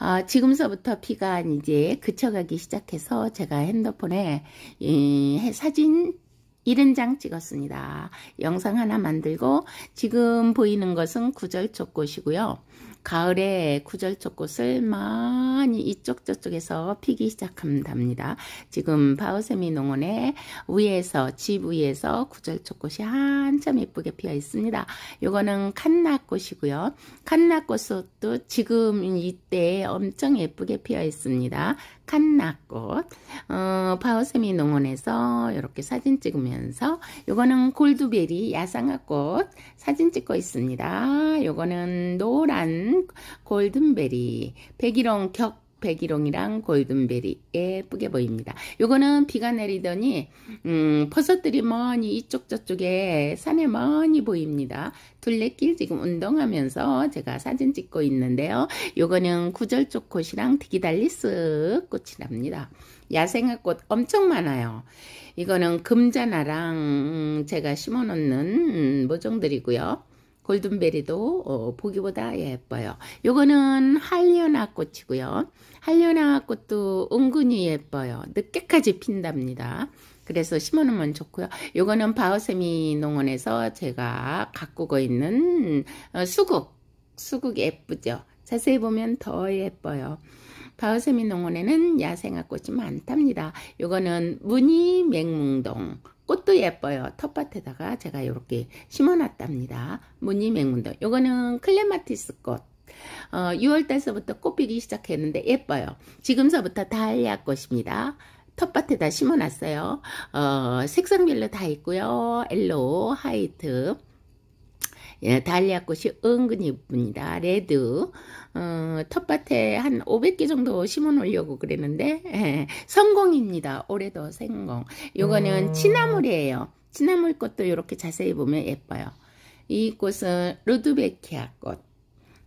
어, 지금서부터 피가 이제 그쳐가기 시작해서 제가 핸드폰에 이, 사진 70장 찍었습니다. 영상 하나 만들고 지금 보이는 것은 구절초꽃이고요. 가을에 구절초꽃을 많이 이쪽 저쪽에서 피기 시작합니다. 지금 바우세미 농원의 위에서 집 위에서 구절초꽃이 한참 예쁘게 피어 있습니다. 요거는 칸나꽃이고요. 칸나꽃도 지금 이때 엄청 예쁘게 피어 있습니다. 착한 나꽃 어, 파워세미 농원에서 이렇게 사진 찍으면서 요거는 골드베리 야상화꽃 사진 찍고 있습니다. 요거는 노란 골든베리 백일홍 격 백일홍이랑 골든베리 예쁘게 보입니다. 요거는 비가 내리더니 음, 버섯들이 머니 이쪽 저쪽에 산에 머니 보입니다. 둘레길 지금 운동하면서 제가 사진 찍고 있는데요. 요거는 구절초꽃이랑 디기달리스 꽃이납니다 야생의 꽃 엄청 많아요. 이거는 금자나랑 음, 제가 심어놓는 음, 모종들이고요. 골든베리도 어, 보기보다 예뻐요. 요거는 할리오나 꽃이고요. 할리오나 꽃도 은근히 예뻐요. 늦게까지 핀답니다. 그래서 심어놓으면 좋고요. 요거는 바오세미 농원에서 제가 가꾸고 있는 어, 수국. 수국 예쁘죠. 자세히 보면 더 예뻐요. 바오세미 농원에는 야생화 꽃이 많답니다. 요거는 무늬 맹문동 꽃도 예뻐요. 텃밭에다가 제가 이렇게 심어놨답니다. 무늬 맹문도. 요거는 클레마티스 꽃. 어, 6월달서부터 꽃피기 시작했는데 예뻐요. 지금서부터 달리아꽃입니다. 텃밭에다 심어놨어요. 어, 색상별로 다 있고요. 엘로우, 하이트 예, 달리아 꽃이 은근히 이쁩니다. 레드 어, 텃밭에 한 500개 정도 심어 놓으려고 그랬는데 예, 성공입니다. 올해도 성공. 요거는 음. 치나물이에요. 치나물 꽃도 이렇게 자세히 보면 예뻐요. 이 꽃은 루드베키아 꽃.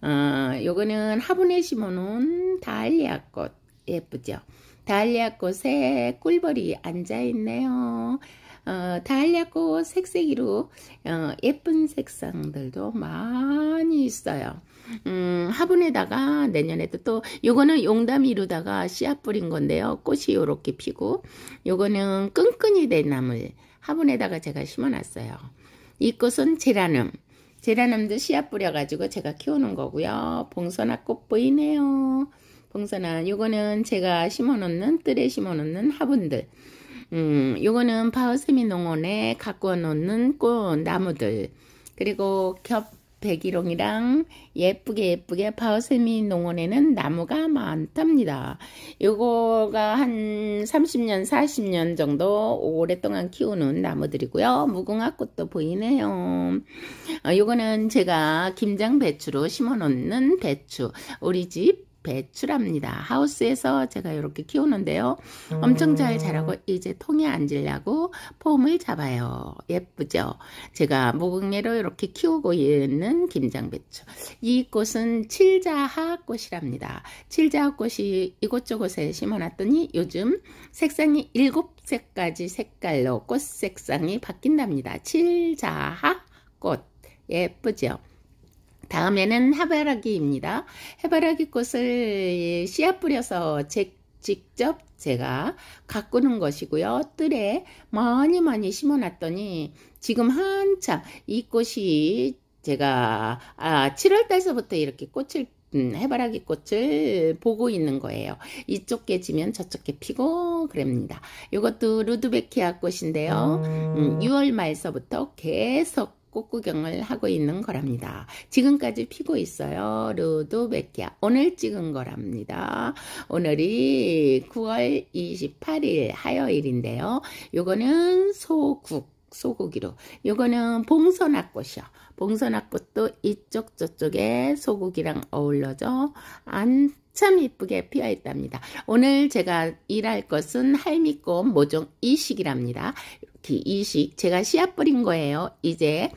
어, 요거는 화분에 심어 놓은 달리아 꽃. 예쁘죠? 달리아 꽃에 꿀벌이 앉아 있네요. 어, 달려꽃 색색이로 어, 예쁜 색상들도 많이 있어요. 음, 화분에다가 내년에도 또 요거는 용담 이루다가 씨앗 뿌린 건데요. 꽃이 요렇게 피고 요거는 끈끈이 된 나물 화분에다가 제가 심어놨어요. 이 꽃은 제라늄 제라늄도 씨앗 뿌려가지고 제가 키우는 거고요. 봉선화 꽃 보이네요. 봉선화 요거는 제가 심어놓는 뜰에 심어놓는 화분들 음, 요거는 파워세미 농원에 갖고 놓는 꽃나무들 그리고 겹 백일홍이랑 예쁘게 예쁘게 파워세미 농원에는 나무가 많답니다. 요거가 한 30년 40년 정도 오랫동안 키우는 나무들이고요. 무궁화꽃도 보이네요. 어, 요거는 제가 김장 배추로 심어 놓는 배추 우리 집 배추랍니다. 하우스에서 제가 이렇게 키우는데요. 엄청 잘 자라고 이제 통에 앉으려고 폼을 잡아요. 예쁘죠? 제가 무궁예로 이렇게 키우고 있는 김장배추. 이 꽃은 칠자하꽃이랍니다. 칠자하꽃이 이곳저곳에 심어놨더니 요즘 색상이 7 색까지 색깔로 꽃 색상이 바뀐답니다. 칠자하꽃. 예쁘죠? 다음에는 해바라기입니다. 해바라기 꽃을 예, 씨앗 뿌려서 제, 직접 제가 가꾸는 것이고요. 뜰에 많이 많이 심어놨더니 지금 한참 이 꽃이 제가 아, 7월달서부터 이렇게 꽃을 음, 해바라기 꽃을 보고 있는 거예요. 이쪽 깨 지면 저쪽 깨 피고 그럽니다. 이것도 루드베키아 꽃인데요. 음, 6월 말서부터 계속 꽃구경을 하고 있는 거랍니다. 지금까지 피고 있어요. 루도베키아 오늘 찍은 거랍니다. 오늘이 9월 28일 하여일인데요. 요거는 소국 소고기로 요거는 봉선화꽃이요 봉선화꽃도 이쪽 저쪽에 소고기랑 어울러져 안참 이쁘게 피어 있답니다. 오늘 제가 일할 것은 할미꽃 모종 이식이랍니다. 이렇게 이식 제가 씨앗 뿌린 거예요. 이제